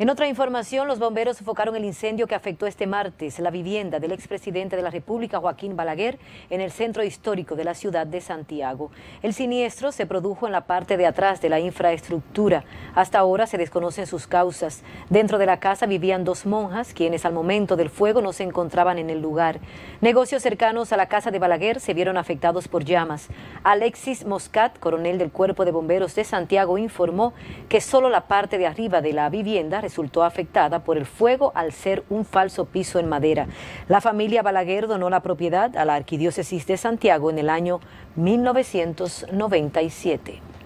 En otra información, los bomberos sofocaron el incendio que afectó este martes la vivienda del expresidente de la República, Joaquín Balaguer, en el centro histórico de la ciudad de Santiago. El siniestro se produjo en la parte de atrás de la infraestructura. Hasta ahora se desconocen sus causas. Dentro de la casa vivían dos monjas, quienes al momento del fuego no se encontraban en el lugar. Negocios cercanos a la casa de Balaguer se vieron afectados por llamas. Alexis Moscat, coronel del Cuerpo de Bomberos de Santiago, informó que solo la parte de arriba de la vivienda resultó afectada por el fuego al ser un falso piso en madera. La familia Balaguer donó la propiedad a la Arquidiócesis de Santiago en el año 1997.